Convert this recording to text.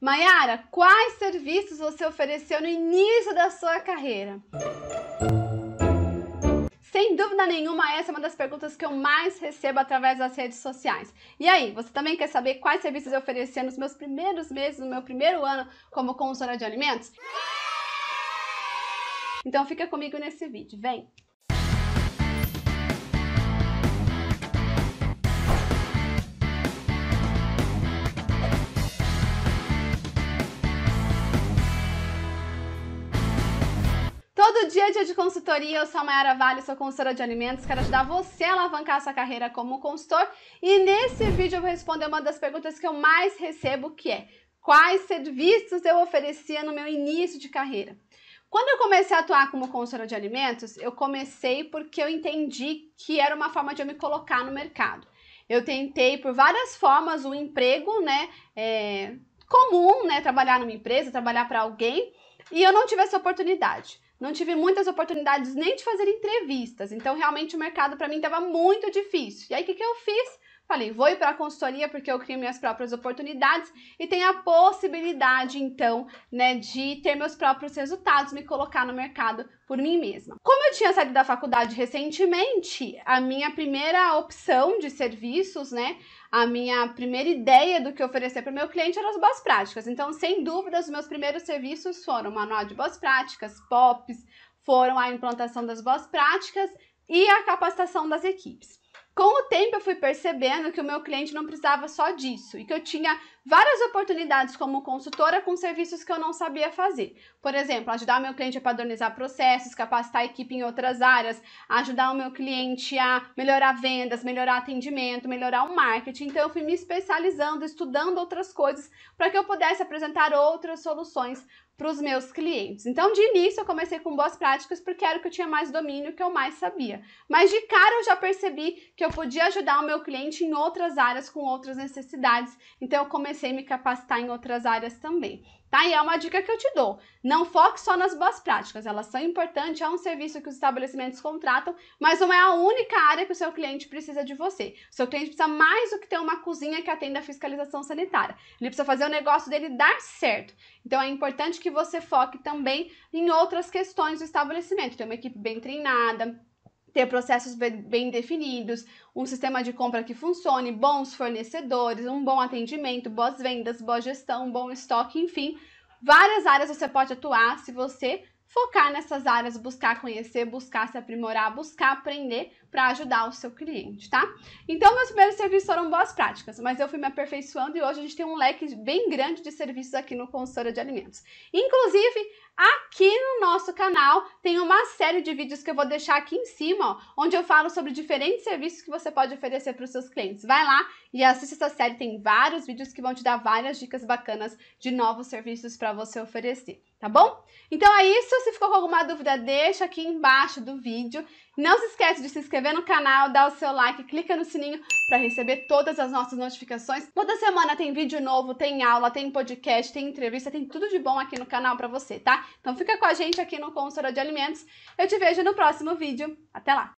Mayara, quais serviços você ofereceu no início da sua carreira? Sem dúvida nenhuma, essa é uma das perguntas que eu mais recebo através das redes sociais. E aí, você também quer saber quais serviços eu ofereci nos meus primeiros meses, no meu primeiro ano como consultora de alimentos? Então fica comigo nesse vídeo, vem! Todo dia dia de consultoria, eu sou a Mayara Vale, sou consultora de alimentos, quero ajudar você a alavancar sua carreira como consultor e nesse vídeo eu vou responder uma das perguntas que eu mais recebo que é quais serviços eu oferecia no meu início de carreira. Quando eu comecei a atuar como consultora de alimentos, eu comecei porque eu entendi que era uma forma de eu me colocar no mercado. Eu tentei por várias formas o um emprego, né, é, comum, né, trabalhar numa empresa, trabalhar para alguém, e eu não tive essa oportunidade. Não tive muitas oportunidades nem de fazer entrevistas, então realmente o mercado para mim estava muito difícil. E aí o que, que eu fiz? Falei, vou ir para a consultoria porque eu crio minhas próprias oportunidades e tenho a possibilidade, então, né, de ter meus próprios resultados, me colocar no mercado por mim mesma. Como eu tinha saído da faculdade recentemente, a minha primeira opção de serviços, né, a minha primeira ideia do que oferecer para o meu cliente eram as boas práticas. Então, sem dúvida, os meus primeiros serviços foram manual de boas práticas, POPs, foram a implantação das boas práticas e a capacitação das equipes. Com o tempo eu fui percebendo que o meu cliente não precisava só disso e que eu tinha várias oportunidades como consultora com serviços que eu não sabia fazer. Por exemplo, ajudar o meu cliente a padronizar processos, capacitar a equipe em outras áreas, ajudar o meu cliente a melhorar vendas, melhorar atendimento, melhorar o marketing. Então eu fui me especializando, estudando outras coisas para que eu pudesse apresentar outras soluções para os meus clientes. Então, de início, eu comecei com boas práticas porque era o que eu tinha mais domínio, que eu mais sabia. Mas de cara eu já percebi que eu podia ajudar o meu cliente em outras áreas com outras necessidades. Então, eu comecei a me capacitar em outras áreas também. Tá? E é uma dica que eu te dou. Não foque só nas boas práticas, elas são importantes, é um serviço que os estabelecimentos contratam, mas não é a única área que o seu cliente precisa de você. O seu cliente precisa mais do que ter uma cozinha que atenda a fiscalização sanitária. Ele precisa fazer o negócio dele dar certo. Então é importante que você foque também em outras questões do estabelecimento. Ter uma equipe bem treinada, ter processos bem definidos, um sistema de compra que funcione, bons fornecedores, um bom atendimento, boas vendas, boa gestão, bom estoque, enfim, várias áreas você pode atuar se você focar nessas áreas, buscar conhecer, buscar se aprimorar, buscar aprender para ajudar o seu cliente, tá? Então, meus primeiros serviços foram boas práticas, mas eu fui me aperfeiçoando e hoje a gente tem um leque bem grande de serviços aqui no Consultora de Alimentos. Inclusive, aqui no nosso canal tem uma série de vídeos que eu vou deixar aqui em cima, ó, onde eu falo sobre diferentes serviços que você pode oferecer para os seus clientes. Vai lá e assista essa série, tem vários vídeos que vão te dar várias dicas bacanas de novos serviços para você oferecer, tá bom? Então é isso, se ficou com alguma dúvida, deixa aqui embaixo do vídeo. Não se esquece de se inscrever inscrever no canal, dar o seu like, clica no sininho para receber todas as nossas notificações. Toda semana tem vídeo novo, tem aula, tem podcast, tem entrevista, tem tudo de bom aqui no canal para você, tá? Então fica com a gente aqui no Consultora de Alimentos. Eu te vejo no próximo vídeo. Até lá!